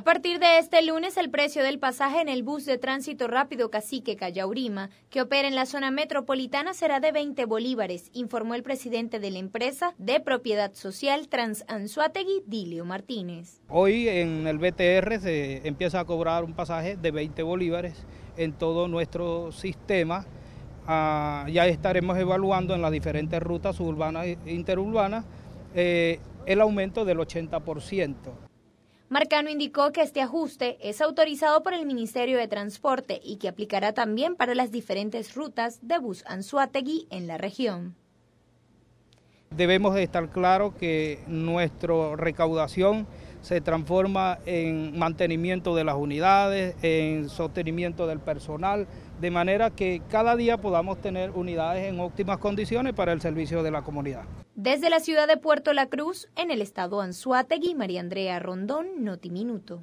A partir de este lunes, el precio del pasaje en el bus de tránsito rápido Cacique Callaurima, que opera en la zona metropolitana, será de 20 bolívares, informó el presidente de la empresa de propiedad social Transanzuategui, Dilio Martínez. Hoy en el BTR se empieza a cobrar un pasaje de 20 bolívares en todo nuestro sistema. Ah, ya estaremos evaluando en las diferentes rutas urbanas e interurbanas eh, el aumento del 80%. Marcano indicó que este ajuste es autorizado por el Ministerio de Transporte y que aplicará también para las diferentes rutas de bus Anzuategui en la región. Debemos estar claro que nuestra recaudación se transforma en mantenimiento de las unidades, en sostenimiento del personal, de manera que cada día podamos tener unidades en óptimas condiciones para el servicio de la comunidad. Desde la ciudad de Puerto La Cruz, en el estado Anzuategui, María Andrea Rondón, Notiminuto.